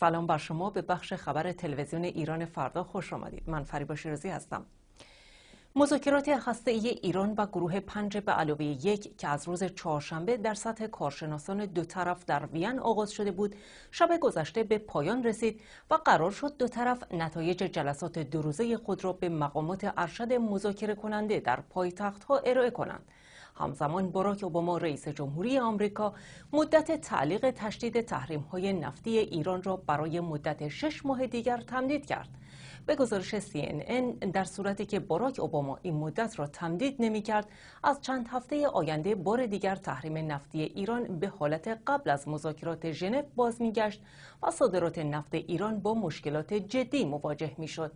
سلام بر شما به بخش خبر تلویزیون ایران فردا خوش آمدید من فریبا شیرازی هستم مذاکرات هسته ای ایران و گروه پنج به علاوه یک که از روز چهارشنبه در سطح کارشناسان دو طرف در وین آغاز شده بود شب گذشته به پایان رسید و قرار شد دو طرف نتایج جلسات دو روزه خود را به مقامات ارشد مذاکره کننده در ها ارائه کنند همزمان باراک اوباما رئیس جمهوری آمریکا مدت تعلیق تشدید تحریم های نفتی ایران را برای مدت شش ماه دیگر تمدید کرد. به گزارش CNN در صورتی که باراک اوباما این مدت را تمدید نمی کرد از چند هفته آینده بار دیگر تحریم نفتی ایران به حالت قبل از مذاکرات ژنو باز میگشت و صادرات نفت ایران با مشکلات جدی مواجه شد.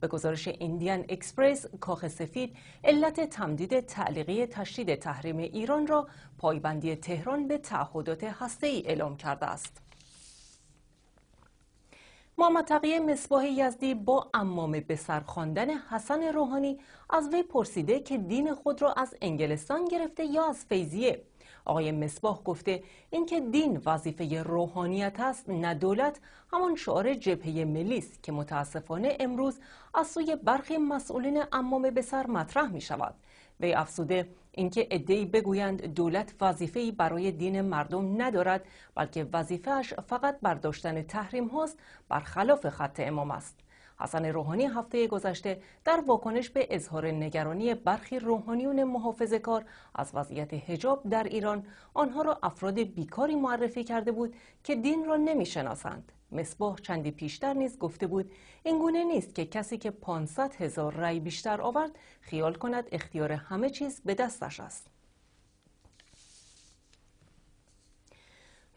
به گزارش ایندیان اکسپرس کاخ سفید علت تمدید تعلیقی تشدید تحریم ایران را پایبندی تهران به تعهدات هسته‌ای اعلام کرده است. محمد تقی مصباح یزدی با امام به سر خواندن حسن روحانی از وی پرسیده که دین خود را از انگلستان گرفته یا از فیضیه آقای مصباح گفته اینکه دین وظیفه روحانیت است نه دولت همان شعار جبهه ملی است که متاسفانه امروز از سوی برخی مسئولین امام به سر مطرح می شود وی افسوده اینکه عدهای بگویند دولت وظیفه‌ای برای دین مردم ندارد بلکه وظیفهش فقط برداشتن تحریم هاست برخلاف خط امام است حسن روحانی هفته گذشته در واکنش به اظهار نگرانی برخی روحانیون محافظه کار از وضعیت هجاب در ایران آنها را افراد بیکاری معرفی کرده بود که دین را نمیشناسند. مصباح چندی پیشتر نیز گفته بود اینگونه نیست که کسی که 500 هزار رأی بیشتر آورد خیال کند اختیار همه چیز به دستش است.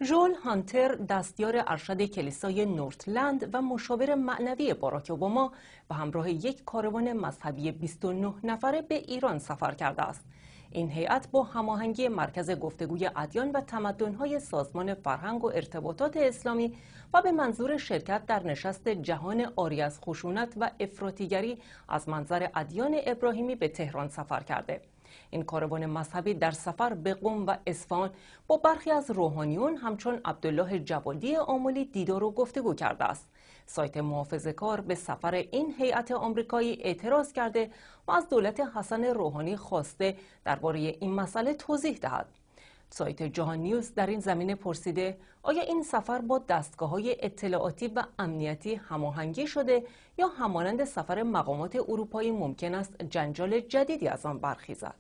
ژول هانتر دستیار ارشد کلیسای نورتلند و مشاور معنوی باراک اوباما و همراه یک کاروان مذهبی 29 نفره به ایران سفر کرده است این هیئت با هماهنگی مرکز گفتگوی ادیان و تمدن‌های سازمان فرهنگ و ارتباطات اسلامی و به منظور شرکت در نشست جهان آری از خشونت و افراطیگری از منظر ادیان ابراهیمی به تهران سفر کرده این کاروان مذهبی در سفر به قم و اصفهان با برخی از روحانیون همچون عبدالله جوادی آملی دیدار و گفتگو کرده است سایت محافظ کار به سفر این هیئت آمریکایی اعتراض کرده و از دولت حسن روحانی خواسته درباره این مسئله توضیح دهد سایت جهان نیوز در این زمینه پرسیده آیا این سفر با دستگاه های اطلاعاتی و امنیتی هماهنگی شده یا همانند سفر مقامات اروپایی ممکن است جنجال جدیدی از آن برخیزد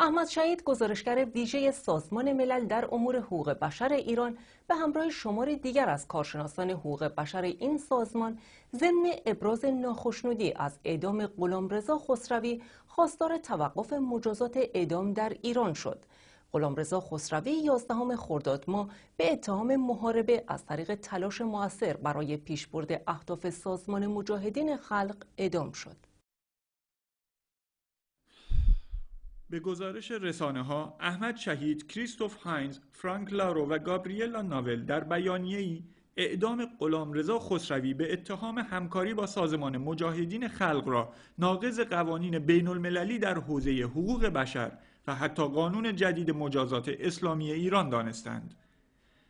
احمد شهید گزارشگر ویژه سازمان ملل در امور حقوق بشر ایران به همراه شماری دیگر از کارشناسان حقوق بشر این سازمان ضمن ابراز ناخشنودی از اعدام غلامرضا خسروی خواستار توقف مجازات اعدام در ایران شد غلامرضا خسروی 11 خرداد ما به اتهام محاربه از طریق تلاش موثر برای پیشبرد اهداف سازمان مجاهدین خلق اعدام شد به گزارش رسانه ها، احمد شهید، کریستوف هاینز، فرانک لارو و گابریلا ناول در ای اعدام رضا خسروی به اتهام همکاری با سازمان مجاهدین خلق را ناقض قوانین بین المللی در حوزه حقوق بشر و حتی قانون جدید مجازات اسلامی ایران دانستند.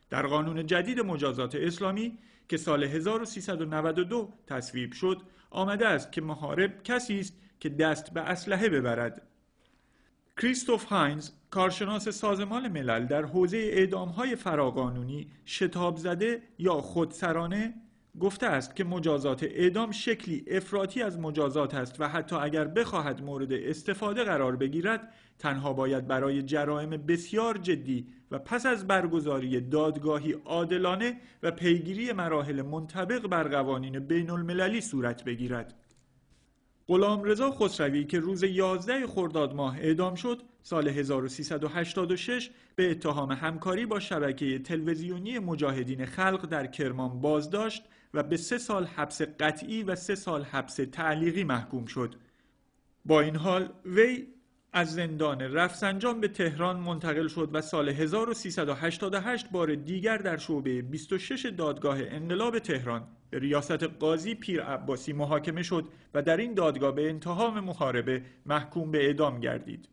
در قانون جدید مجازات اسلامی که سال 1392 تصویب شد، آمده است که محارب کسی است که دست به اسلحه ببرد کریستوف هاینز کارشناس سازمان ملل در حوزه های فراقانونی شتاب زده یا خودسرانه گفته است که مجازات اعدام شکلی افراطی از مجازات است و حتی اگر بخواهد مورد استفاده قرار بگیرد تنها باید برای جرائم بسیار جدی و پس از برگزاری دادگاهی عادلانه و پیگیری مراحل منطبق بر قوانین بین المللی صورت بگیرد رضا خسروی که روز 11 خرداد ماه اعدام شد سال 1386 به اتهام همکاری با شبکه تلویزیونی مجاهدین خلق در کرمان بازداشت و به سه سال حبس قطعی و سه سال حبس تعلیقی محکوم شد با این حال وی از زندان رفسنجان به تهران منتقل شد و سال 1388 بار دیگر در شعبه 26 دادگاه انقلاب تهران به ریاست قاضی پیر عباسی محاکمه شد و در این دادگاه به انتهام محاربه محکوم به اعدام گردید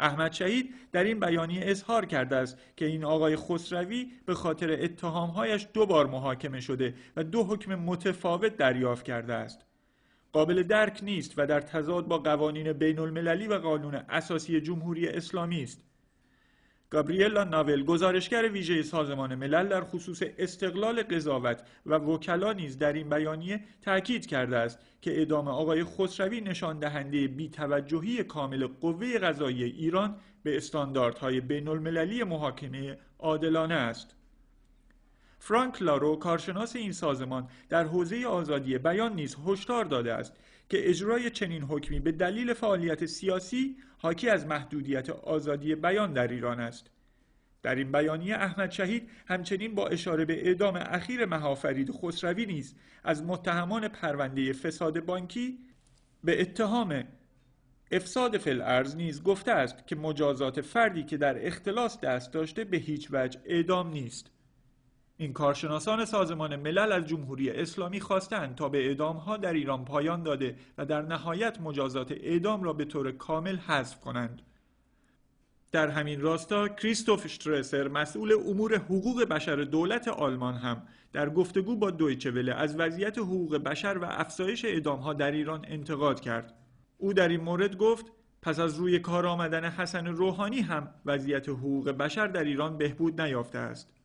احمد شهید در این بیانیه اظهار کرده است که این آقای خسروی به خاطر اتهامهایش دو بار محاکمه شده و دو حکم متفاوت دریافت کرده است قابل درک نیست و در تضاد با قوانین بین المللی و قانون اساسی جمهوری اسلامی است گابریلا ناول گزارشگر ویژه سازمان ملل در خصوص استقلال قضاوت و وکلا نیز در این بیانیه تاکید کرده است که اعدام آقای خسروی نشان دهنده بیتوجهی کامل قوه قضایی ایران به استانداردهای بین المللی محاکمه عادلانه است. فرانک لارو کارشناس این سازمان در حوزه آزادی بیان نیز هشدار داده است که اجرای چنین حکمی به دلیل فعالیت سیاسی حاکی از محدودیت آزادی بیان در ایران است در این بیانیه احمد شهید همچنین با اشاره به اعدام اخیر مهافرید خسروی نیز از متهمان پرونده فساد بانکی به اتهام افساد فلارز نیز گفته است که مجازات فردی که در اختلاس دست داشته به هیچ وجه اعدام نیست این کارشناسان سازمان ملل از جمهوری اسلامی خواستند تا به اعدامها در ایران پایان داده و در نهایت مجازات اعدام را به طور کامل حذف کنند. در همین راستا کریستوف شترسر مسئول امور حقوق بشر دولت آلمان هم در گفتگو با دویچه وله از وضعیت حقوق بشر و افزایش اعدامها در ایران انتقاد کرد. او در این مورد گفت پس از روی کار آمدن حسن روحانی هم وضعیت حقوق بشر در ایران بهبود نیافته است.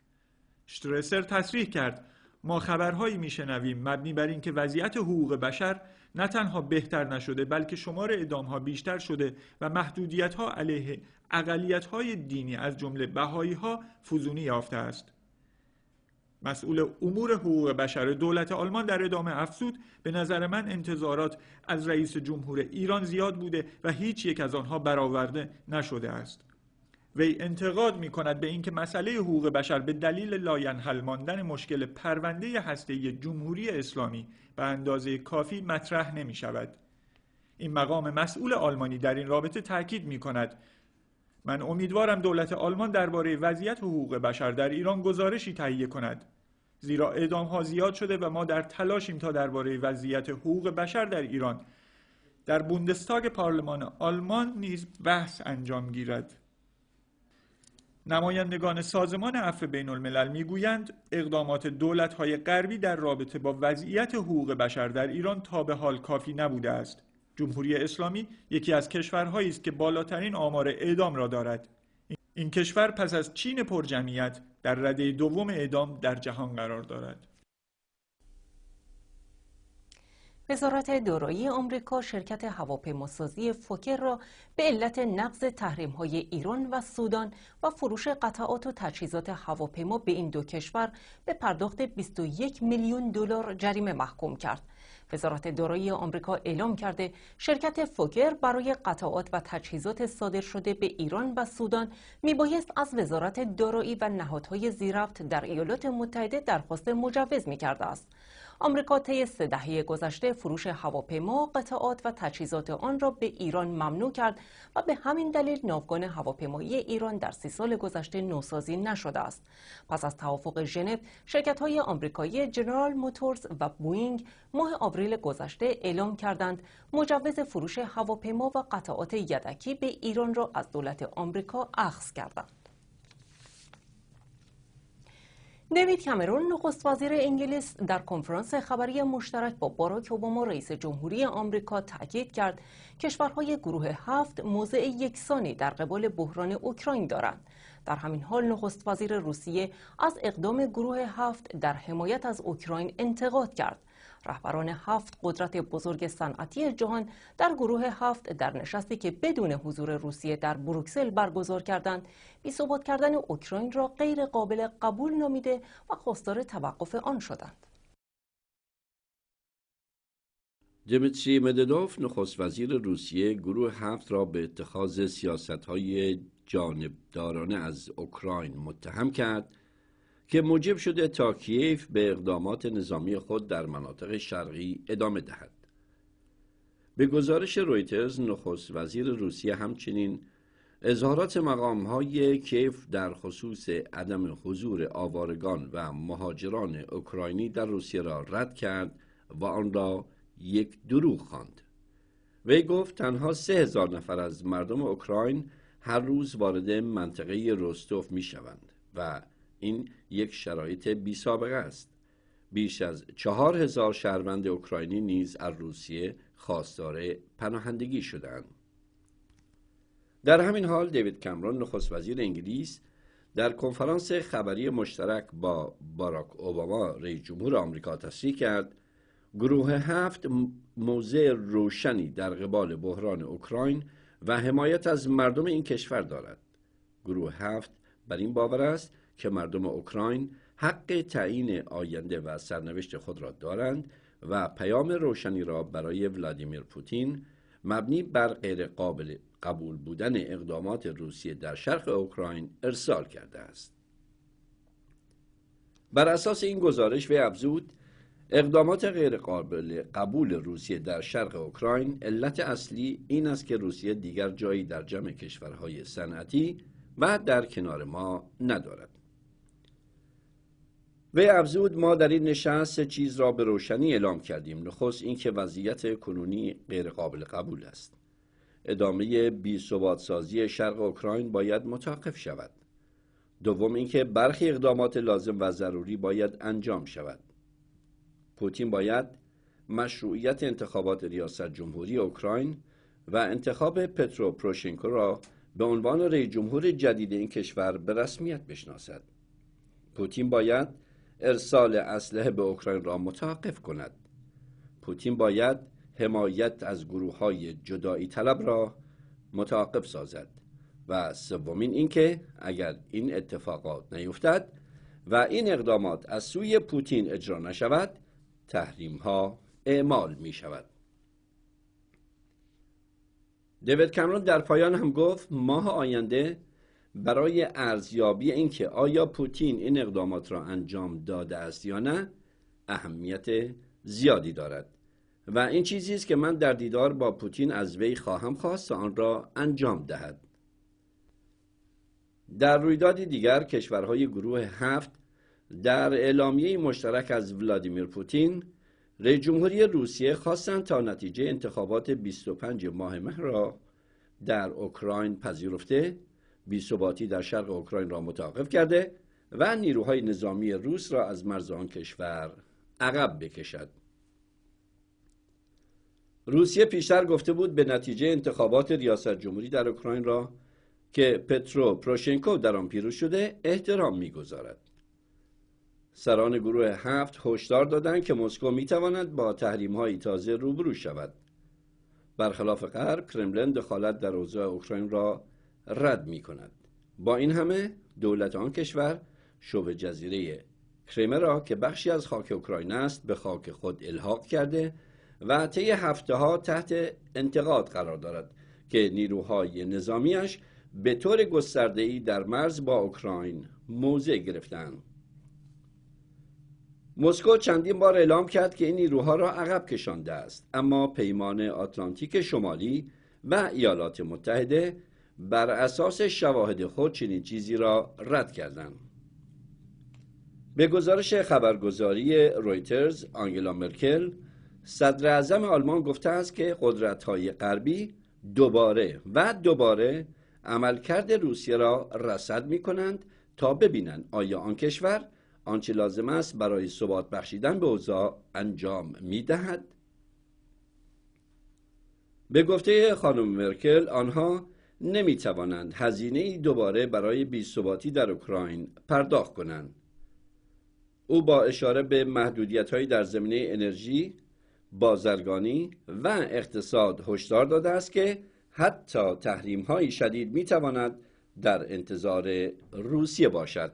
شترسر تصریح کرد ما خبرهایی میشنویم مبنی بر اینکه وضعیت حقوق بشر نه تنها بهتر نشده بلکه شمار اعدامها بیشتر شده و محدودیت ها علیه اقلیت های دینی از جمله بهایی ها فزونی یافته است مسئول امور حقوق بشر دولت آلمان در ادامه افزود به نظر من انتظارات از رئیس جمهور ایران زیاد بوده و هیچ یک از آنها برآورده نشده است وی انتقاد می کند به اینکه مسئله حقوق بشر به دلیل لاینحل ماندن مشکل پرونده هسته جمهوری اسلامی به اندازه کافی مطرح نمی شود. این مقام مسئول آلمانی در این رابطه تاکید می کند من امیدوارم دولت آلمان درباره وضعیت حقوق بشر در ایران گزارشی تهیه کند زیرا اعدام ها زیاد شده و ما در تلاشیم تا درباره وضعیت حقوق بشر در ایران در بوندستاگ پارلمان آلمان نیز بحث انجام گیرد نمایندگان سازمان عفو بین الملل میگویند اقدامات های غربی در رابطه با وضعیت حقوق بشر در ایران تا به حال کافی نبوده است. جمهوری اسلامی یکی از کشورهایی است که بالاترین آمار اعدام را دارد. این کشور پس از چین پرجمعیت در رده دوم اعدام در جهان قرار دارد. وزارت دارایی آمریکا شرکت هواپیماسازی فوکر را به علت نقض تحریم های ایران و سودان و فروش قطعات و تجهیزات هواپیما به این دو کشور به پرداخت 21 میلیون دلار جریمه محکوم کرد. وزارت دارایی آمریکا اعلام کرده شرکت فوکر برای قطعات و تجهیزات صادر شده به ایران و سودان میبایست از وزارت دارایی و نهادهای زیرفت در ایالات متحده درخواست مجوز میکرده است. آمریکا طی سه دهه گذشته فروش هواپیما، قطعات و تجهیزات آن را به ایران ممنوع کرد و به همین دلیل ناوگان هواپیمایی ایران در سی سال گذشته نوسازی نشده است. پس از توافق ژنو، شرکت‌های آمریکایی جنرال موتورز و بوئینگ ماه آوریل گذشته اعلام کردند مجوز فروش هواپیما و قطعات یدکی به ایران را از دولت آمریکا اخذ کردند. دیوید کامرون نخست وزیر انگلیس در کنفرانس خبری مشترک با باراک اوباما رئیس جمهوری آمریکا تاکید کرد کشورهای گروه هفت موضع یکسانی در قبال بحران اوکراین دارند در همین حال نخست وزیر روسیه از اقدام گروه هفت در حمایت از اوکراین انتقاد کرد رهبران هفت قدرت بزرگ صنعتی جهان در گروه هفت در نشستی که بدون حضور روسیه در بروکسل برگزار کردند بیثبات کردن اوکراین را غیر قابل قبول نامیده و خواستار توقف آن شدند دمیتری مددوف نخست وزیر روسیه گروه هفت را به اتخاذ سیاست های جانبدارانه از اوکراین متهم کرد که موجب شده تا کیف به اقدامات نظامی خود در مناطق شرقی ادامه دهد. به گزارش رویترز نخست وزیر روسیه همچنین اظهارات مقام های کیف در خصوص عدم حضور آوارگان و مهاجران اوکراینی در روسیه را رد کرد و آن را یک دروغ خواند. وی گفت تنها سه هزار نفر از مردم اوکراین هر روز وارد منطقه رستوف می شوند و این یک شرایط بی سابقه است بیش از چهار هزار شهروند اوکراینی نیز از روسیه خواستار پناهندگی شدند در همین حال دیوید کامرون نخست وزیر انگلیس در کنفرانس خبری مشترک با باراک اوباما رئیس جمهور آمریکا تصریح کرد گروه هفت موضع روشنی در قبال بحران اوکراین و حمایت از مردم این کشور دارد گروه هفت بر این باور است که مردم اوکراین حق تعیین آینده و سرنوشت خود را دارند و پیام روشنی را برای ولادیمیر پوتین مبنی بر غیر قابل قبول بودن اقدامات روسیه در شرق اوکراین ارسال کرده است. بر اساس این گزارش و افزود اقدامات غیرقابل قبول روسیه در شرق اوکراین علت اصلی این است که روسیه دیگر جایی در جمع کشورهای صنعتی و در کنار ما ندارد وی افزود ما در این نشست چیز را به روشنی اعلام کردیم نخست اینکه وضعیت کنونی غیرقابل قبول است ادامه بی سازی شرق اوکراین باید متوقف شود دوم اینکه برخی اقدامات لازم و ضروری باید انجام شود پوتین باید مشروعیت انتخابات ریاست جمهوری اوکراین و انتخاب پترو پروشنکو را به عنوان رئیس جمهور جدید این کشور به رسمیت بشناسد پوتین باید ارسال اسلحه به اوکراین را متوقف کند پوتین باید حمایت از گروه های جدایی طلب را متوقف سازد و سومین اینکه اگر این اتفاقات نیفتد و این اقدامات از سوی پوتین اجرا نشود تحریم ها اعمال می شود دیوید کمرون در پایان هم گفت ماه آینده برای ارزیابی اینکه آیا پوتین این اقدامات را انجام داده است یا نه اهمیت زیادی دارد و این چیزی است که من در دیدار با پوتین از وی خواهم خواست آن را انجام دهد در رویدادی دیگر کشورهای گروه هفت در اعلامیه مشترک از ولادیمیر پوتین رئیس جمهوری روسیه خواستند تا نتیجه انتخابات 25 ماه مه را در اوکراین پذیرفته بیثباتی در شرق اوکراین را متوقف کرده و نیروهای نظامی روس را از مرز آن کشور عقب بکشد روسیه پیشتر گفته بود به نتیجه انتخابات ریاست جمهوری در اوکراین را که پترو پروشنکو در آن پیروز شده احترام میگذارد سران گروه هفت هشدار دادند که مسکو میتواند با های تازه روبرو شود برخلاف غرب کرملن دخالت در اوضاع اوکراین را رد می کند. با این همه دولت آن کشور شبه جزیره کریمه را که بخشی از خاک اوکراین است به خاک خود الحاق کرده و طی هفته ها تحت انتقاد قرار دارد که نیروهای نظامیش به طور ای در مرز با اوکراین موضع گرفتن مسکو چندین بار اعلام کرد که این نیروها را عقب کشانده است اما پیمان آتلانتیک شمالی و ایالات متحده بر اساس شواهد خود چنین چیزی را رد کردند. به گزارش خبرگزاری رویترز آنگلا مرکل صدر اعظم آلمان گفته است که قدرت های غربی دوباره و دوباره عملکرد روسیه را رصد می کنند تا ببینند آیا آن کشور آنچه لازم است برای ثبات بخشیدن به اوضاع انجام می دهد؟ به گفته خانم مرکل آنها نمی توانند هزینه ای دوباره برای بیثباتی در اوکراین پرداخت کنند. او با اشاره به محدودیت های در زمینه انرژی، بازرگانی و اقتصاد هشدار داده است که حتی تحریم های شدید می در انتظار روسیه باشد.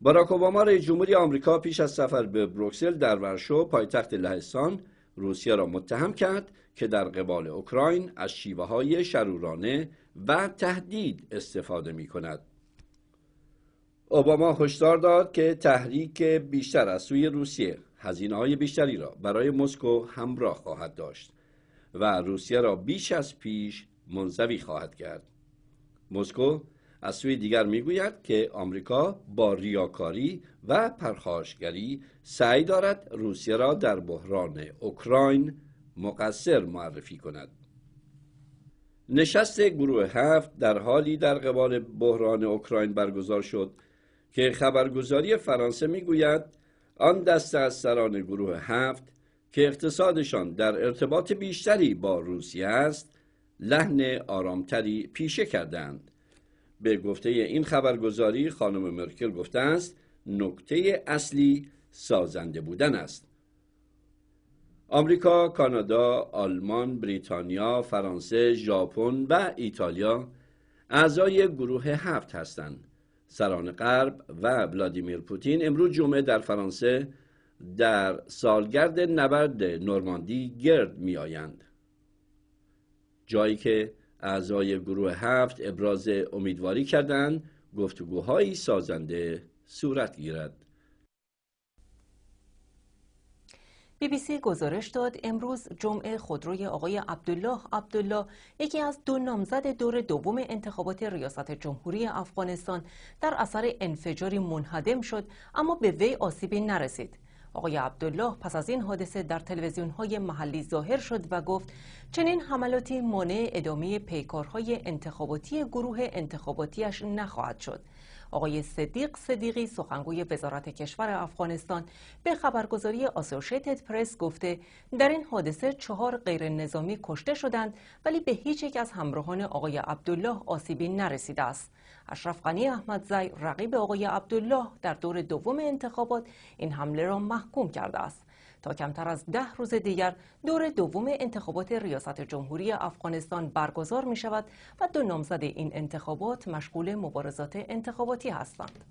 باراک اوباما جمهوری آمریکا پیش از سفر به بروکسل در ورشو پایتخت لهستان روسیه را متهم کرد که در قبال اوکراین از شیوه های شرورانه و تهدید استفاده می کند. اوباما هشدار داد که تحریک بیشتر از سوی روسیه هزینه های بیشتری را برای مسکو همراه خواهد داشت و روسیه را بیش از پیش منزوی خواهد کرد. مسکو از سوی دیگر میگوید که آمریکا با ریاکاری و پرخاشگری سعی دارد روسیه را در بحران اوکراین مقصر معرفی کند نشست گروه هفت در حالی در قبال بحران اوکراین برگزار شد که خبرگزاری فرانسه میگوید آن دسته از سران گروه هفت که اقتصادشان در ارتباط بیشتری با روسیه است لحن آرامتری پیشه کردند به گفته این خبرگزاری خانم مرکل گفته است نکته اصلی سازنده بودن است آمریکا، کانادا، آلمان، بریتانیا، فرانسه، ژاپن و ایتالیا اعضای گروه هفت هستند. سران غرب و ولادیمیر پوتین امروز جمعه در فرانسه در سالگرد نبرد نورماندی گرد می آیند. جایی که اعضای گروه هفت ابراز امیدواری کردند گفتگوهایی سازنده صورت گیرد بی بی سی گزارش داد امروز جمعه خودروی آقای عبدالله عبدالله یکی از دو نامزد دور دوم انتخابات ریاست جمهوری افغانستان در اثر انفجاری منهدم شد اما به وی آسیبی نرسید آقای عبدالله پس از این حادثه در تلویزیون های محلی ظاهر شد و گفت چنین حملاتی مانع ادامه پیکارهای انتخاباتی گروه انتخاباتیش نخواهد شد. آقای صدیق صدیقی سخنگوی وزارت کشور افغانستان به خبرگزاری آسوشیتد پرس گفته در این حادثه چهار غیر نظامی کشته شدند ولی به هیچ یک از همراهان آقای عبدالله آسیبی نرسیده است. اشرف غنی احمدزی رقیب آقای عبدالله در دور دوم انتخابات این حمله را محکوم کرده است تا کمتر از ده روز دیگر دور دوم انتخابات ریاست جمهوری افغانستان برگزار می شود و دو نامزد این انتخابات مشغول مبارزات انتخاباتی هستند.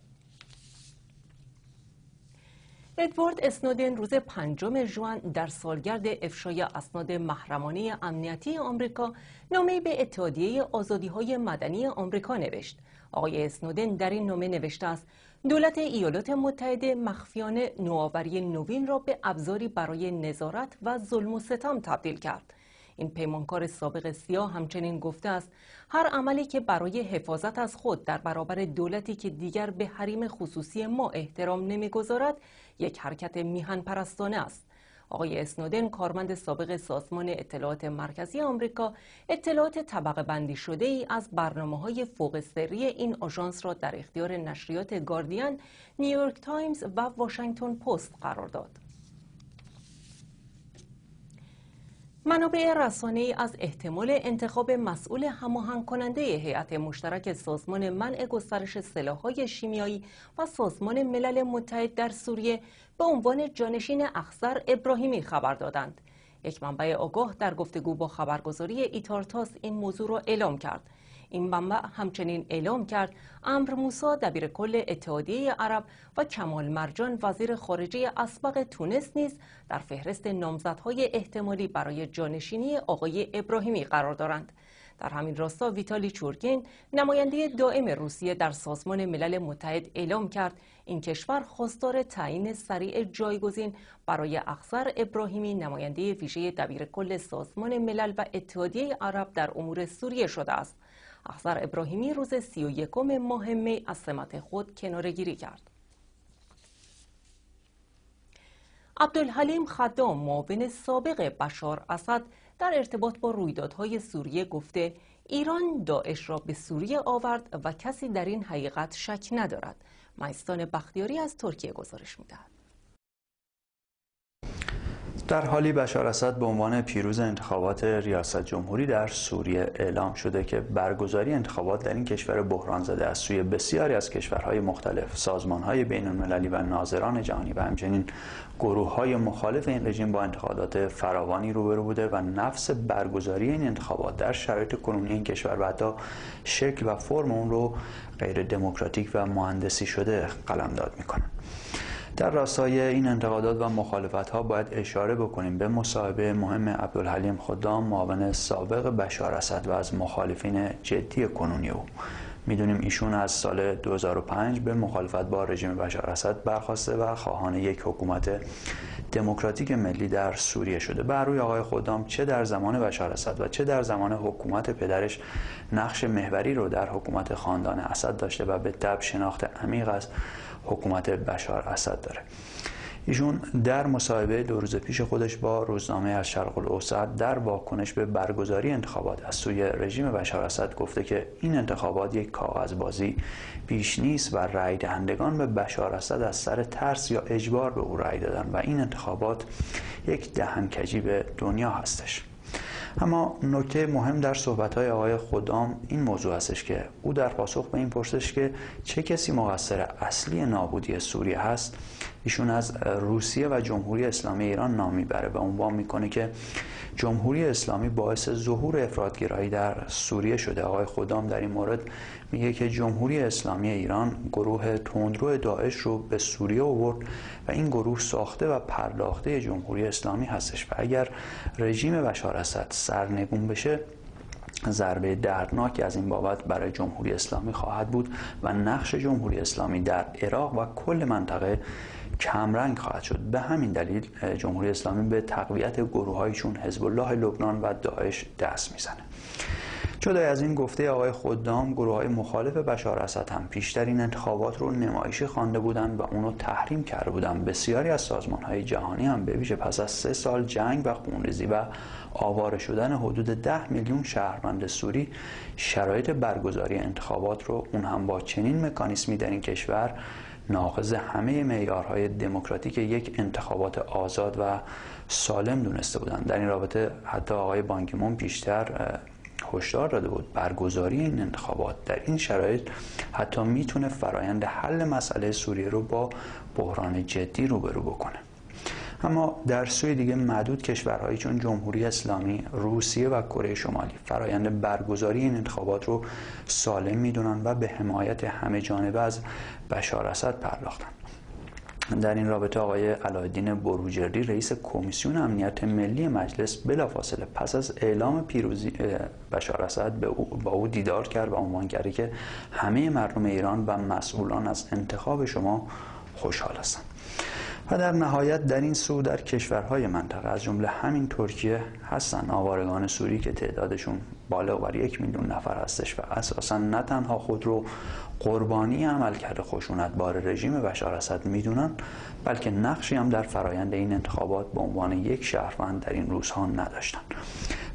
ادوارد اسنودن روز پنجم ژوئن در سالگرد افشای اسناد محرمانه امنیتی آمریکا نامه به اتحادیه آزادی های مدنی آمریکا نوشت. آقای اسنودن در این نامه نوشته است دولت ایالات متحده مخفیانه نوآوری نوین را به ابزاری برای نظارت و ظلم و ستم تبدیل کرد. این پیمانکار سابق سیاه همچنین گفته است هر عملی که برای حفاظت از خود در برابر دولتی که دیگر به حریم خصوصی ما احترام نمیگذارد یک حرکت میهن پرستانه است آقای اسنودن کارمند سابق سازمان اطلاعات مرکزی آمریکا اطلاعات طبق بندی شده ای از برنامه های فوق سری این آژانس را در اختیار نشریات گاردین، نیویورک تایمز و واشنگتن پست قرار داد. منابع رسانه‌ای از احتمال انتخاب مسئول هماهنگ کننده هیئت مشترک سازمان منع گسترش سلاح‌های شیمیایی و سازمان ملل متحد در سوریه به عنوان جانشین اخزر ابراهیمی خبر دادند. یک منبع آگاه در گفتگو با خبرگزاری ایتارتاس این موضوع را اعلام کرد. این منبع همچنین اعلام کرد امر موسا دبیر کل اتحادیه عرب و کمال مرجان وزیر خارجه اسبق تونس نیز در فهرست نامزدهای احتمالی برای جانشینی آقای ابراهیمی قرار دارند در همین راستا ویتالی چورگین نماینده دائم روسیه در سازمان ملل متحد اعلام کرد این کشور خواستار تعیین سریع جایگزین برای اخسر ابراهیمی نماینده ویژه دبیر کل سازمان ملل و اتحادیه عرب در امور سوریه شده است اخضر ابراهیمی روز سی و یکم ماه از سمت خود کناره گیری کرد. عبدالحلیم خدام معاون سابق بشار اسد در ارتباط با رویدادهای سوریه گفته ایران داعش را به سوریه آورد و کسی در این حقیقت شک ندارد. مایستان بختیاری از ترکیه گزارش میدهد. در حالی بشار اسد به عنوان پیروز انتخابات ریاست جمهوری در سوریه اعلام شده که برگزاری انتخابات در این کشور بحران زده از سوی بسیاری از کشورهای مختلف، سازمانهای بین المللی و ناظران جهانی و همچنین گروه های مخالف این رژیم با انتخابات فراوانی روبرو بوده و نفس برگزاری این انتخابات در شرایط کنونی این کشور و حتی شکل و فرم اون رو غیر دموکراتیک و مهندسی شده قلمداد میکنند. در راستای این انتقادات و مخالفت ها باید اشاره بکنیم به مصاحبه مهم عبدالحلیم خدام معاون سابق بشار اسد و از مخالفین جدی کنونی او میدونیم ایشون از سال 2005 به مخالفت با رژیم بشار اسد برخواسته و خواهان یک حکومت دموکراتیک ملی در سوریه شده بر روی آقای خدام چه در زمان بشار اسد و چه در زمان حکومت پدرش نقش محوری رو در حکومت خاندان اسد داشته و به دب شناخت عمیق از حکومت بشار اسد داره ایشون در مصاحبه دو روز پیش خودش با روزنامه از شرق الاوسط در واکنش به برگزاری انتخابات از سوی رژیم بشار اسد گفته که این انتخابات یک کاغذبازی پیش نیست و رأی دهندگان به بشار اسد از سر ترس یا اجبار به او رأی دادن و این انتخابات یک دهنکجی به دنیا هستش اما نکته مهم در صحبت های آقای خدام این موضوع هستش که او در پاسخ به این پرسش که چه کسی مقصر اصلی نابودی سوریه هست ایشون از روسیه و جمهوری اسلامی ایران نام میبره و عنوان میکنه که جمهوری اسلامی باعث ظهور افرادگرایی در سوریه شده آقای خدام در این مورد میگه که جمهوری اسلامی ایران گروه تندرو داعش رو به سوریه آورد و این گروه ساخته و پرداخته جمهوری اسلامی هستش و اگر رژیم بشار اسد سرنگون بشه ضربه دردناکی از این بابت برای جمهوری اسلامی خواهد بود و نقش جمهوری اسلامی در عراق و کل منطقه کمرنگ خواهد شد به همین دلیل جمهوری اسلامی به تقویت چون حزب الله لبنان و داعش دست میزنه جدای از این گفته آقای خدام گروه های مخالف بشار اسد هم پیشتر این انتخابات رو نمایشی خوانده بودند و اونو تحریم کرده بودند بسیاری از سازمان های جهانی هم به ویژه پس از سه سال جنگ و خونریزی و آواره شدن حدود ده میلیون شهروند سوری شرایط برگزاری انتخابات رو اون هم با چنین مکانیسمی در این کشور ناقض همه معیارهای دموکراتیک یک انتخابات آزاد و سالم دونسته بودند در این رابطه حتی آقای بانکیمون پیشتر هشدار داده بود برگزاری این انتخابات در این شرایط حتی میتونه فرایند حل مسئله سوریه رو با بحران جدی روبرو بکنه اما در سوی دیگه معدود کشورهایی چون جمهوری اسلامی، روسیه و کره شمالی فرایند برگزاری این انتخابات رو سالم میدونن و به حمایت همه جانبه از بشار اسد پرداختن در این رابطه آقای علایدین بروجردی رئیس کمیسیون امنیت ملی مجلس بلافاصله پس از اعلام پیروزی بشار اسد با او دیدار کرد و عنوان کرده که همه مردم ایران و مسئولان از انتخاب شما خوشحال هستند و در نهایت در این سو در کشورهای منطقه از جمله همین ترکیه هستن آوارگان سوری که تعدادشون بالا بر یک میلیون نفر هستش و اساسا نه تنها خود رو قربانی کرده خشونت بار رژیم بشار اسد میدونن بلکه نقشی هم در فرایند این انتخابات به عنوان یک شهروند در این روزها نداشتن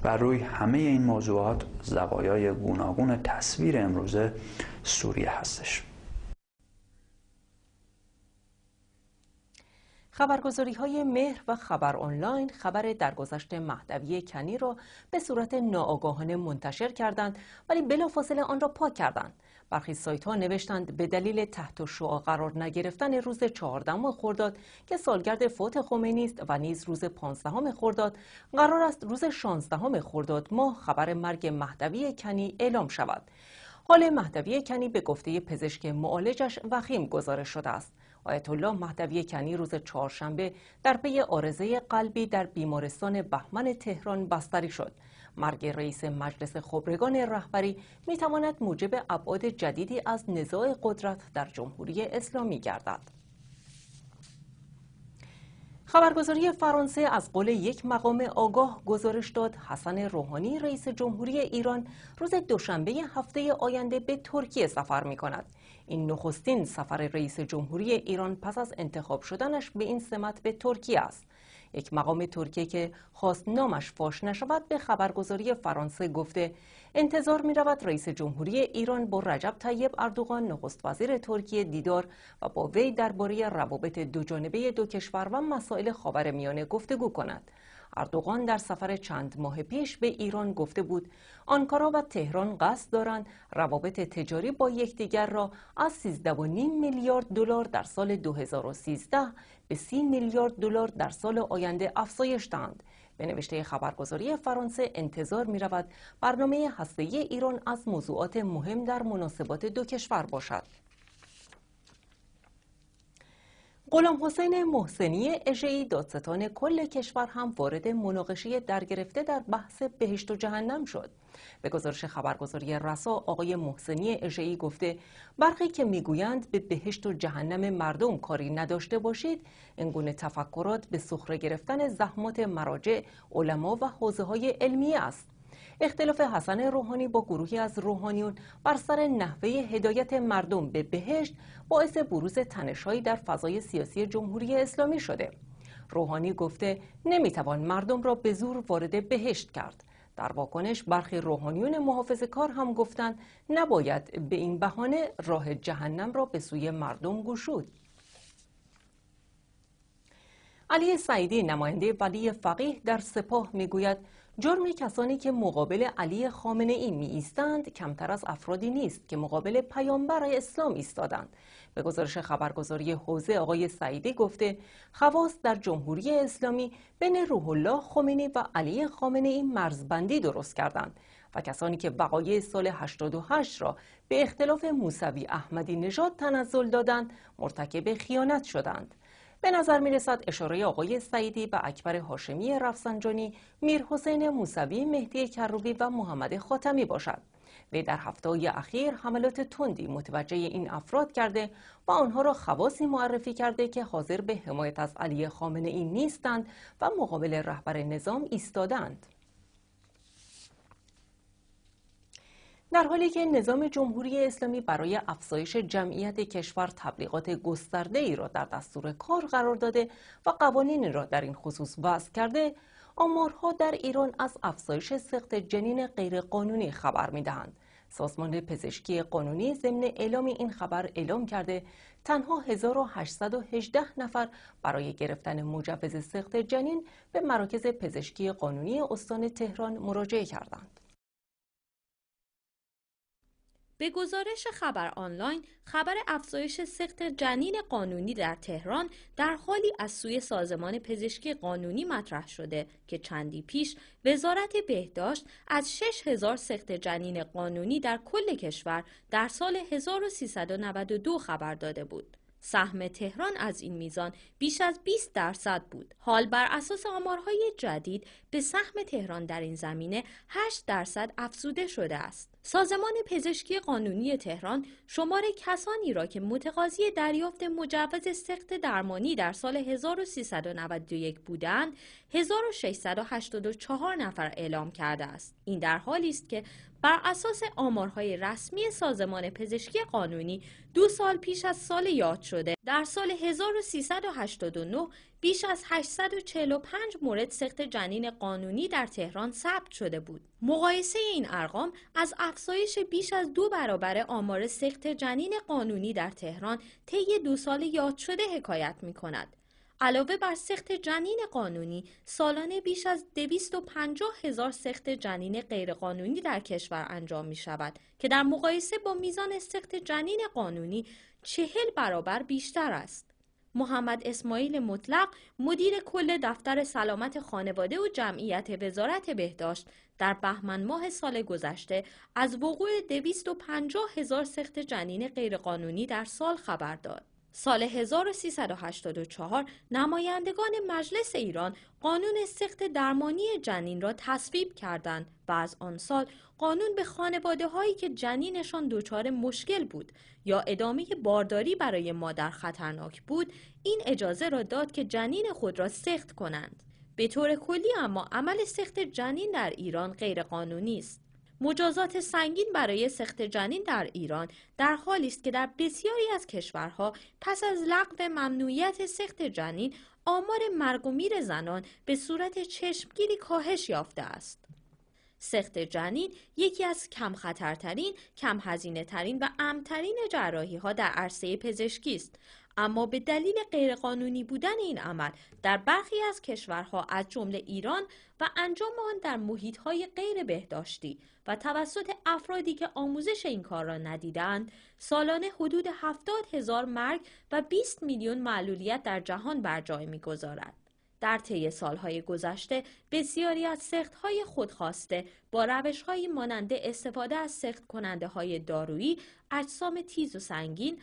و روی همه این موضوعات زوایای گوناگون تصویر امروزه سوریه هستش خبرگزاری های مهر و خبر آنلاین خبر درگذشت مهدوی کنی را به صورت ناآگاهانه منتشر کردند ولی بلافاصله آن را پاک کردند برخی سایت ها نوشتند به دلیل تحت شعا قرار نگرفتن روز چهاردهم خرداد که سالگرد فوت خمینی است و نیز روز پانزدهم خرداد قرار است روز شانزدهم خرداد ماه خبر مرگ مهدوی کنی اعلام شود حال مهدوی کنی به گفته پزشک معالجش وخیم گزارش شده است آیت الله مهدوی کنی روز چهارشنبه در پی آرزه قلبی در بیمارستان بهمن تهران بستری شد. مرگ رئیس مجلس خبرگان رهبری میتواند موجب ابعاد جدیدی از نزاع قدرت در جمهوری اسلامی گردد. خبرگزاری فرانسه از قول یک مقام آگاه گزارش داد حسن روحانی رئیس جمهوری ایران روز دوشنبه هفته آینده به ترکیه سفر می کند. این نخستین سفر رئیس جمهوری ایران پس از انتخاب شدنش به این سمت به ترکیه است یک مقام ترکیه که خواست نامش فاش نشود به خبرگزاری فرانسه گفته انتظار می رود رئیس جمهوری ایران با رجب طیب اردوغان نخست وزیر ترکیه دیدار و با وی درباره روابط جانبه دو کشور و مسائل خاورمیانه گفتگو کند اردوغان در سفر چند ماه پیش به ایران گفته بود آنکارا و تهران قصد دارند روابط تجاری با یکدیگر را از 13.5 میلیارد دلار در سال 2013 به 30 میلیارد دلار در سال آینده افزایش دهند به نوشته خبرگزاری فرانسه انتظار می رود برنامه هسته ایران از موضوعات مهم در مناسبات دو کشور باشد. غلام حسین محسنی اژهای دادستان کل کشور هم وارد مناقشه درگرفته در بحث بهشت و جهنم شد به گزارش خبرگزاری رسا آقای محسنی اژهای گفته برخی که میگویند به بهشت و جهنم مردم کاری نداشته باشید انگونه تفکرات به سخره گرفتن زحمات مراجع علما و حوزه های علمی است اختلاف حسن روحانی با گروهی از روحانیون بر سر نحوه هدایت مردم به بهشت باعث بروز تنشهایی در فضای سیاسی جمهوری اسلامی شده روحانی گفته نمیتوان مردم را به زور وارد بهشت کرد در واکنش برخی روحانیون محافظ کار هم گفتند نباید به این بهانه راه جهنم را به سوی مردم گشود علی سعیدی نماینده ولی فقیه در سپاه میگوید جرم کسانی که مقابل علی خامنه ای می ایستند کمتر از افرادی نیست که مقابل پیامبر اسلام ایستادند به گزارش خبرگزاری حوزه آقای سعیدی گفته خواست در جمهوری اسلامی بین روح الله خمینی و علی خامنه ای مرزبندی درست کردند و کسانی که وقایع سال 88 را به اختلاف موسوی احمدی نژاد تنزل دادند مرتکب خیانت شدند به نظر می رسد اشاره آقای سعیدی به اکبر هاشمی رفسنجانی، حسین موسوی، مهدی کروبی و محمد خاتمی باشد. وی در هفته اخیر حملات تندی متوجه این افراد کرده و آنها را خواصی معرفی کرده که حاضر به حمایت از علی خامنه این نیستند و مقابل رهبر نظام ایستادند. در حالی که نظام جمهوری اسلامی برای افزایش جمعیت کشور تبلیغات گسترده ای را در دستور کار قرار داده و قوانین را در این خصوص وضع کرده آمارها در ایران از افزایش سخت جنین غیرقانونی خبر دهند. سازمان پزشکی قانونی ضمن اعلام این خبر اعلام کرده تنها 1818 نفر برای گرفتن مجوز سخت جنین به مراکز پزشکی قانونی استان تهران مراجعه کردند. به گزارش خبر آنلاین خبر افزایش سخت جنین قانونی در تهران در حالی از سوی سازمان پزشکی قانونی مطرح شده که چندی پیش وزارت بهداشت از 6000 سخت جنین قانونی در کل کشور در سال 1392 خبر داده بود. سهم تهران از این میزان بیش از 20 درصد بود. حال بر اساس آمارهای جدید به سهم تهران در این زمینه 8 درصد افزوده شده است. سازمان پزشکی قانونی تهران شمار کسانی را که متقاضی دریافت مجوز سخت درمانی در سال 1391 بودند 1684 نفر اعلام کرده است این در حالی است که بر اساس آمارهای رسمی سازمان پزشکی قانونی دو سال پیش از سال یاد شده در سال 1389 بیش از 845 مورد سخت جنین قانونی در تهران ثبت شده بود. مقایسه این ارقام از افزایش بیش از دو برابر آمار سخت جنین قانونی در تهران طی دو سال یاد شده حکایت می کند. علاوه بر سخت جنین قانونی سالانه بیش از 250 هزار سخت جنین غیرقانونی در کشور انجام می شود که در مقایسه با میزان سخت جنین قانونی چهل برابر بیشتر است. محمد اسماعیل مطلق مدیر کل دفتر سلامت خانواده و جمعیت وزارت بهداشت در بهمن ماه سال گذشته از وقوع 250 هزار سخت جنین غیرقانونی در سال خبر داد. سال 1384 نمایندگان مجلس ایران قانون سخت درمانی جنین را تصویب کردند و از آن سال قانون به خانواده هایی که جنینشان دچار مشکل بود یا ادامه بارداری برای مادر خطرناک بود این اجازه را داد که جنین خود را سخت کنند. به طور کلی اما عمل سخت جنین در ایران غیرقانونی است. مجازات سنگین برای سخت جنین در ایران در حالی است که در بسیاری از کشورها پس از لغو ممنوعیت سخت جنین آمار مرگ و میر زنان به صورت چشمگیری کاهش یافته است. سخت جنین یکی از کم خطرترین، کم هزینه ترین و امترین جراحی ها در عرصه پزشکی است. اما به دلیل غیرقانونی بودن این عمل در برخی از کشورها از جمله ایران و انجام آن در محیطهای غیر بهداشتی و توسط افرادی که آموزش این کار را ندیدند سالانه حدود 70 هزار مرگ و 20 میلیون معلولیت در جهان بر جای میگذارد در طی سالهای گذشته بسیاری از سختهای خودخواسته با روشهایی ماننده استفاده از سخت کننده های دارویی اجسام تیز و سنگین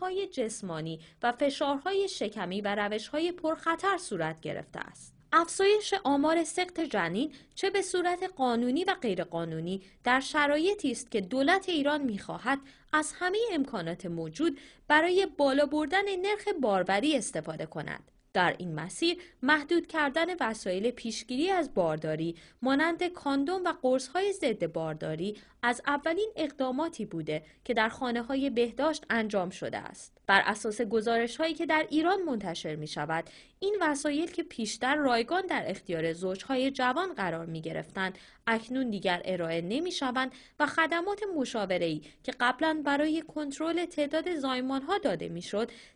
های جسمانی و فشارهای شکمی و های پرخطر صورت گرفته است. افزایش آمار سقط جنین چه به صورت قانونی و غیرقانونی در شرایطی است که دولت ایران میخواهد از همه امکانات موجود برای بالا بردن نرخ باروری استفاده کند در این مسیر محدود کردن وسایل پیشگیری از بارداری مانند کاندوم و قرص های ضد بارداری از اولین اقداماتی بوده که در خانه های بهداشت انجام شده است. بر اساس گزارش هایی که در ایران منتشر می شود، این وسایل که پیشتر رایگان در اختیار زوجهای جوان قرار می گرفتند، اکنون دیگر ارائه نمی و خدمات مشاوره‌ای که قبلا برای کنترل تعداد زایمان ها داده می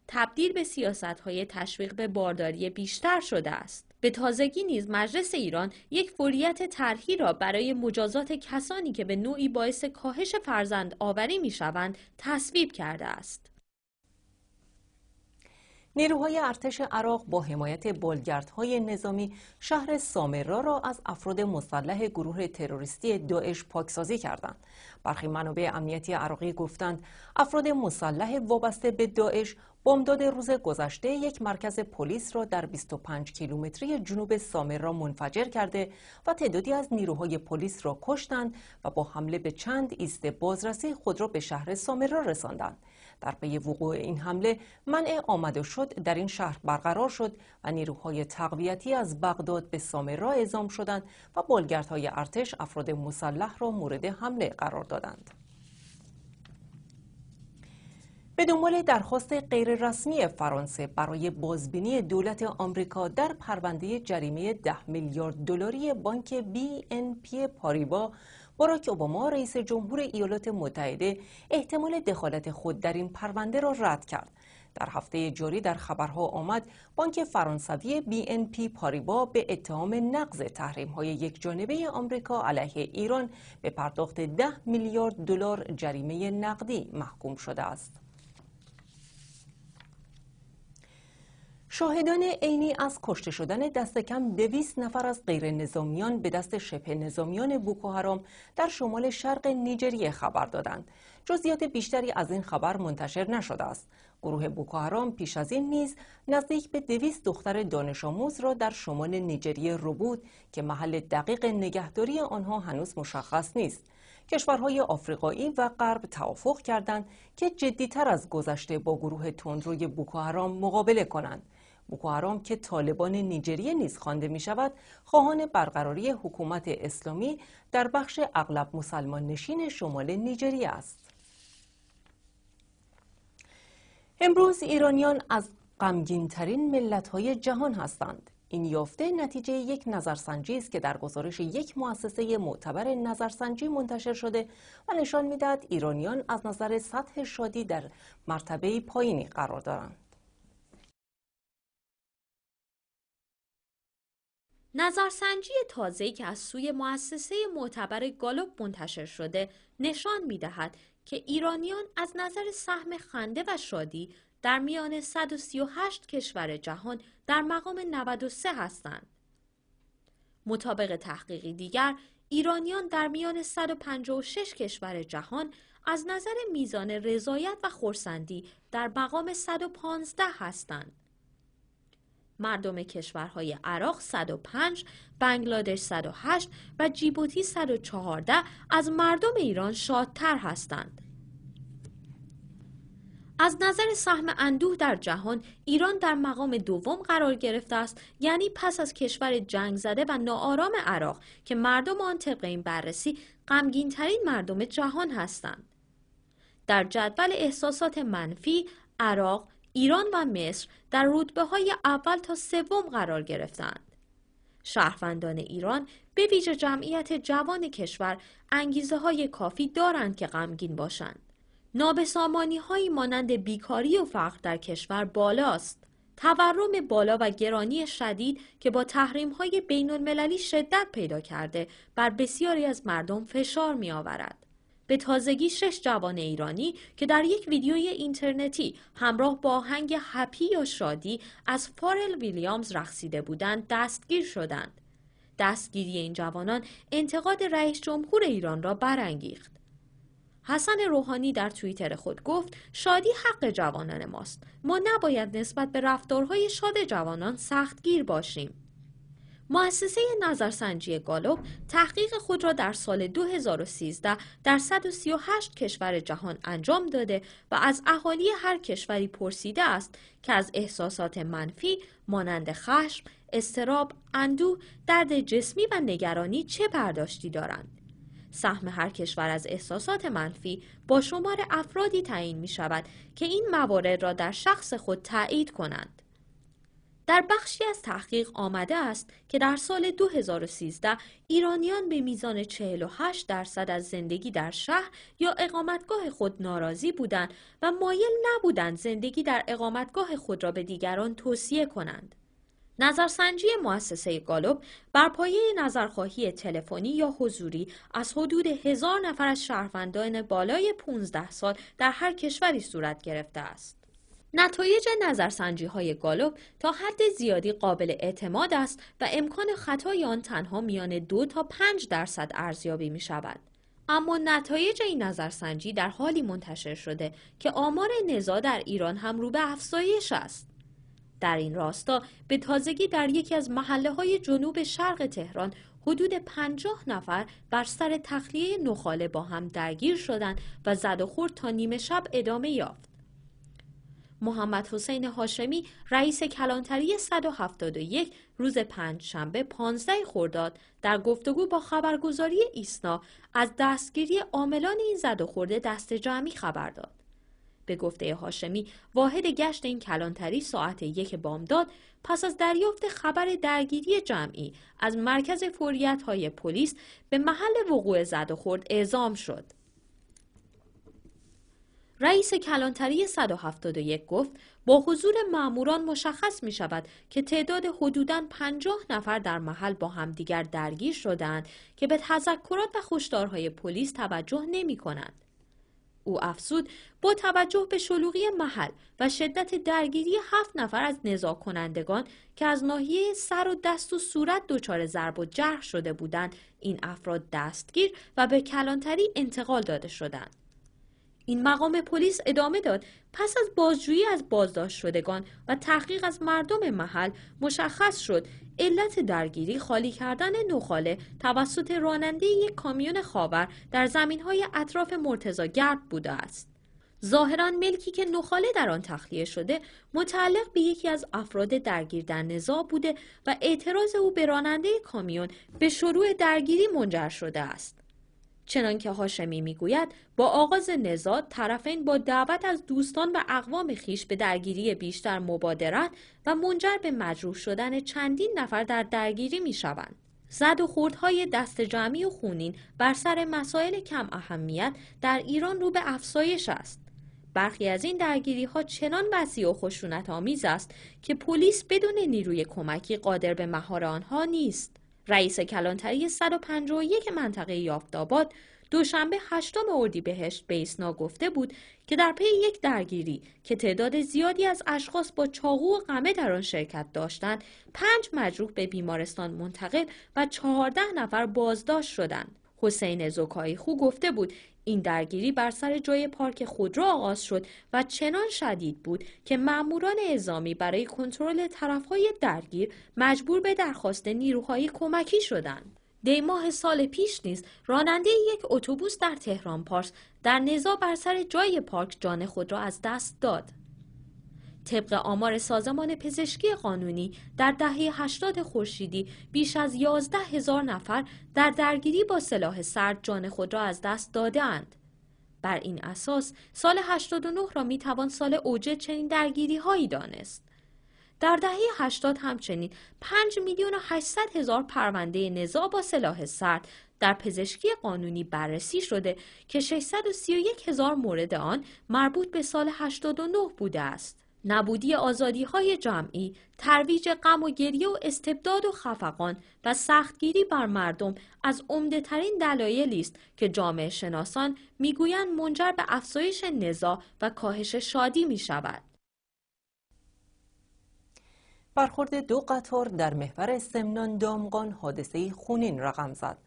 تبدیل به سیاست های تشویق به بارداری بیشتر شده است. به تازگی نیز مجلس ایران یک فوریت طرحی را برای مجازات کسانی که به نوعی باعث کاهش فرزند آوری می شوند تصویب کرده است. نیروهای ارتش عراق با حمایت بلگردهای نظامی شهر سامرا را از افراد مسلح گروه تروریستی داعش پاکسازی کردند. برخی منابع امنیتی عراقی گفتند افراد مسلح وابسته به داعش بامداد روز گذشته یک مرکز پلیس را در 25 کیلومتری جنوب سامر را منفجر کرده و تعدادی از نیروهای پلیس را کشتند و با حمله به چند ایست بازرسی خود را به شهر سامر را رساندند. در پی وقوع این حمله منع آمد و شد در این شهر برقرار شد و نیروهای تقویتی از بغداد به سامر را اعزام شدند و بالگردهای ارتش افراد مسلح را مورد حمله قرار دادند. به دنبال درخواست غیررسمی فرانسه برای بازبینی دولت آمریکا در پرونده جریمه 10 میلیارد دلاری بانک BNP پاریبا باراک اوباما رئیس جمهور ایالات متحده احتمال دخالت خود در این پرونده را رد کرد در هفته جاری در خبرها آمد بانک فرانسوی BNP پاریبا به اتهام نقض تحریم های یک جانبه آمریکا علیه ایران به پرداخت 10 میلیارد دلار جریمه نقدی محکوم شده است. شاهدان عینی از کشته شدن دست کم دویست نفر از غیر نظامیان به دست شبه نظامیان بوکوهرام در شمال شرق نیجریه خبر دادند. جزیات بیشتری از این خبر منتشر نشده است. گروه بوکوهرام پیش از این نیز نزدیک به دویست دختر دانش آموز را در شمال نیجریه ربود که محل دقیق نگهداری آنها هنوز مشخص نیست. کشورهای آفریقایی و غرب توافق کردند که جدیتر از گذشته با گروه تندروی بوکوهرام مقابله کنند. بوکوهرام که طالبان نیجریه نیز خوانده می شود خواهان برقراری حکومت اسلامی در بخش اغلب مسلمان نشین شمال نیجریه است امروز ایرانیان از غمگینترین های جهان هستند این یافته نتیجه یک نظرسنجی است که در گزارش یک مؤسسه معتبر نظرسنجی منتشر شده و نشان میدهد ایرانیان از نظر سطح شادی در مرتبه پایینی قرار دارند نظرسنجی تازه‌ای که از سوی مؤسسه معتبر گالوب منتشر شده نشان می‌دهد که ایرانیان از نظر سهم خنده و شادی در میان 138 کشور جهان در مقام 93 هستند. مطابق تحقیقی دیگر، ایرانیان در میان 156 کشور جهان از نظر میزان رضایت و خورسندی در مقام 115 هستند. مردم کشورهای عراق 105 بنگلادش 108 و جیبوتی 114 از مردم ایران شادتر هستند از نظر سهم اندوه در جهان ایران در مقام دوم قرار گرفته است یعنی پس از کشور جنگ زده و ناآرام عراق که مردم آن طبق این بررسی غمگینترین مردم جهان هستند در جدول احساسات منفی عراق ایران و مصر در رتبه های اول تا سوم قرار گرفتند. شهروندان ایران به ویژه جمعیت جوان کشور انگیزه های کافی دارند که غمگین باشند. نابسامانی هایی مانند بیکاری و فقر در کشور بالاست. تورم بالا و گرانی شدید که با تحریم های بین المللی شدت پیدا کرده بر بسیاری از مردم فشار می آورد. به تازگی شش جوان ایرانی که در یک ویدیوی اینترنتی همراه با آهنگ هپی یا شادی از فارل ویلیامز رقصیده بودند دستگیر شدند. دستگیری این جوانان انتقاد رئیس جمهور ایران را برانگیخت. حسن روحانی در توییتر خود گفت شادی حق جوانان ماست ما نباید نسبت به رفتارهای شاد جوانان سختگیر باشیم مؤسسه نظرسنجی گالوب تحقیق خود را در سال 2013 در 138 کشور جهان انجام داده و از اهالی هر کشوری پرسیده است که از احساسات منفی مانند خشم، استراب، اندوه، درد جسمی و نگرانی چه برداشتی دارند. سهم هر کشور از احساسات منفی با شمار افرادی تعیین می شود که این موارد را در شخص خود تایید کنند. در بخشی از تحقیق آمده است که در سال 2013 ایرانیان به میزان 48 درصد از زندگی در شهر یا اقامتگاه خود ناراضی بودند و مایل نبودند زندگی در اقامتگاه خود را به دیگران توصیه کنند. نظرسنجی مؤسسه گالوب بر پایه نظرخواهی تلفنی یا حضوری از حدود هزار نفر از شهروندان بالای 15 سال در هر کشوری صورت گرفته است. نتایج نظرسنجی های گالوب تا حد زیادی قابل اعتماد است و امکان خطای آن تنها میان دو تا پنج درصد ارزیابی می شود. اما نتایج این نظرسنجی در حالی منتشر شده که آمار نزا در ایران هم رو به افزایش است. در این راستا به تازگی در یکی از محله های جنوب شرق تهران حدود پنجاه نفر بر سر تخلیه نخاله با هم درگیر شدند و زد و خورد تا نیمه شب ادامه یافت. محمد حسین هاشمی رئیس کلانتری 171 روز پنج شنبه 15 خرداد در گفتگو با خبرگزاری ایسنا از دستگیری عاملان این زد و خورده دست جمعی خبر داد. به گفته هاشمی واحد گشت این کلانتری ساعت یک بامداد پس از دریافت خبر درگیری جمعی از مرکز فوریت های پلیس به محل وقوع زد و خورد اعزام شد. رئیس کلانتری 171 گفت با حضور ماموران مشخص می شود که تعداد حدوداً 50 نفر در محل با همدیگر درگیر شدند که به تذکرات و خوشدارهای پلیس توجه نمی کنند. او افزود با توجه به شلوغی محل و شدت درگیری هفت نفر از نزاکنندگان کنندگان که از ناحیه سر و دست و صورت دچار ضرب و جرح شده بودند این افراد دستگیر و به کلانتری انتقال داده شدند این مقام پلیس ادامه داد پس از بازجویی از بازداشت شدگان و تحقیق از مردم محل مشخص شد علت درگیری خالی کردن نخاله توسط راننده یک کامیون خاور در های اطراف گرد بوده است ظاهرا ملکی که نخاله در آن تخلیه شده متعلق به یکی از افراد درگیر در نزاع بوده و اعتراض او به راننده کامیون به شروع درگیری منجر شده است چنانکه هاشمی میگوید با آغاز نزاد طرفین با دعوت از دوستان و اقوام خیش به درگیری بیشتر مبادرت و منجر به مجروح شدن چندین نفر در درگیری میشوند. زد و خوردهای دست جمعی و خونین بر سر مسائل کم اهمیت در ایران رو به افزایش است. برخی از این درگیری ها چنان وسیع و خشونت آمیز است که پلیس بدون نیروی کمکی قادر به مهار آنها نیست. رئیس کلانتری 151 منطقه یافتاباد دوشنبه هشتم اردیبهشت به ایسنا گفته بود که در پی یک درگیری که تعداد زیادی از اشخاص با چاقو و قمه در آن شرکت داشتند پنج مجروح به بیمارستان منتقل و چهارده نفر بازداشت شدند حسین زکایی خو گفته بود این درگیری بر سر جای پارک خودرو آغاز شد و چنان شدید بود که ماموران اعزامی برای کنترل طرفهای درگیر مجبور به درخواست نیروهای کمکی شدند. دی ماه سال پیش نیز راننده یک اتوبوس در تهران پارس در نزا بر سر جای پارک جان خود را از دست داد. طبق آمار سازمان پزشکی قانونی در دهه 80 خورشیدی بیش از 11 هزار نفر در درگیری با سلاح سرد جان خود را از دست دادهاند. بر این اساس سال 89 را می توان سال اوج چنین درگیری هایی دانست. در دهه 80 همچنین 5 میلیون و 800 هزار پرونده نزاع با سلاح سرد در پزشکی قانونی بررسی شده که 631 هزار مورد آن مربوط به سال 89 بوده است. نبودی آزادی های جمعی، ترویج غم و گریه و استبداد و خفقان و سختگیری بر مردم از عمده ترین دلایلی است که جامعه شناسان میگویند منجر به افزایش نزاع و کاهش شادی می شود. برخورد دو قطار در محور استمنان دامغان حادثه خونین رقم زد.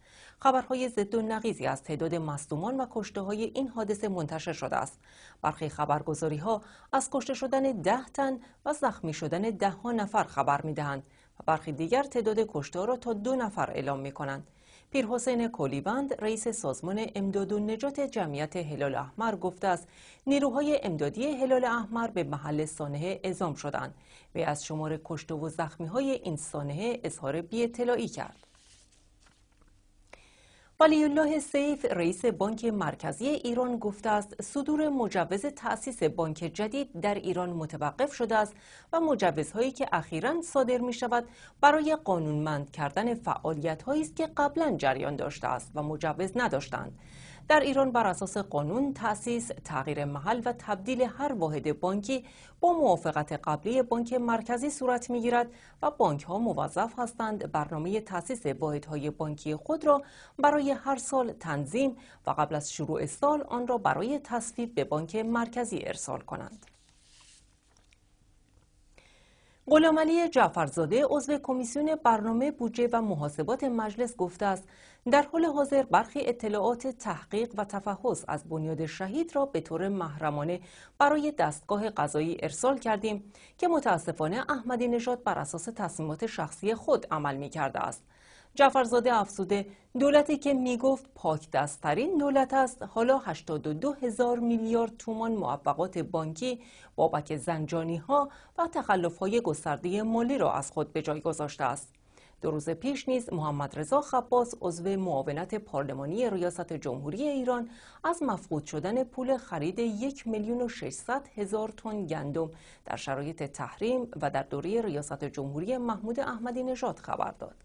خبرهای زد و نقیزی از تعداد مصدومان و کشته های این حادثه منتشر شده است برخی خبرگزاری ها از کشته شدن ده تن و زخمی شدن ده ها نفر خبر می دهند و برخی دیگر تعداد کشته را تا دو نفر اعلام می کنند پیرحسین کولیبند رئیس سازمان امداد و نجات جمعیت هلال احمر گفته است نیروهای امدادی هلال احمر به محل سانحه اعزام شدند و از شمار کشته و زخمی های این سانحه اظهار بی‌اطلاعی کرد ولی الله سیف رئیس بانک مرکزی ایران گفته است صدور مجوز تأسیس بانک جدید در ایران متوقف شده است و مجوزهایی که اخیرا صادر می شود برای قانونمند کردن فعالیت است که قبلا جریان داشته است و مجوز نداشتند در ایران بر اساس قانون تأسیس تغییر محل و تبدیل هر واحد بانکی با موافقت قبلی بانک مرکزی صورت می و بانک ها موظف هستند برنامه تأسیس واحدهای بانکی خود را برای هر سال تنظیم و قبل از شروع سال آن را برای تصویب به بانک مرکزی ارسال کنند. غلامعلی جعفرزاده عضو کمیسیون برنامه بودجه و محاسبات مجلس گفته است در حال حاضر برخی اطلاعات تحقیق و تفحص از بنیاد شهید را به طور محرمانه برای دستگاه قضایی ارسال کردیم که متاسفانه احمدی نژاد بر اساس تصمیمات شخصی خود عمل می کرده است. جعفرزاده افسوده دولتی که گفت پاک دستترین دولت است حالا 82 هزار میلیارد تومان معوقات بانکی بابک زنجانی ها و تخلف های گسترده مالی را از خود به جای گذاشته است. دو روز پیش نیز محمد رضا خباس عضو معاونت پارلمانی ریاست جمهوری ایران از مفقود شدن پول خرید یک میلیون و هزار تن گندم در شرایط تحریم و در دوره ریاست جمهوری محمود احمدی نژاد خبر داد.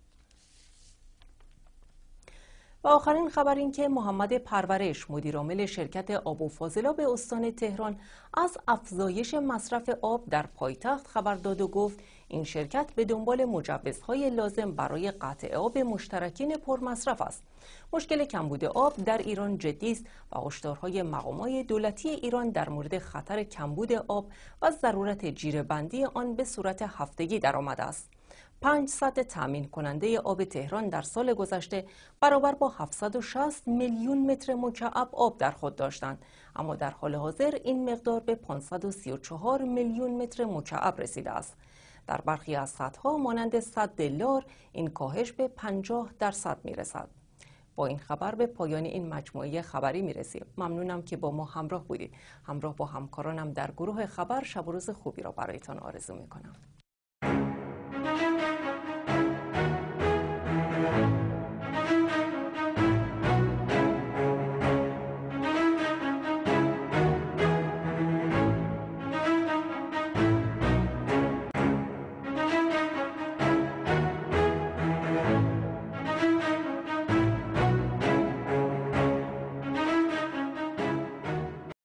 و آخرین خبر این که محمد پرورش مدیرعامل شرکت آب و فاضلا به استان تهران از افزایش مصرف آب در پایتخت خبر داد و گفت این شرکت به دنبال مجوزهای لازم برای قطع آب مشترکین پرمصرف است. مشکل کمبود آب در ایران جدی است و هشدارهای مقامای دولتی ایران در مورد خطر کمبود آب و ضرورت جیرهبندی آن به صورت هفتگی درآمده است. 500 تامین کننده آب تهران در سال گذشته برابر با 760 میلیون متر مکعب آب در خود داشتند اما در حال حاضر این مقدار به 534 میلیون متر مکعب رسیده است در برخی از ها مانند صد دلار این کاهش به 50 درصد میرسد با این خبر به پایان این مجموعه خبری می رسیم. ممنونم که با ما همراه بودید همراه با همکارانم در گروه خبر شب و روز خوبی را برایتان آرزو کنم.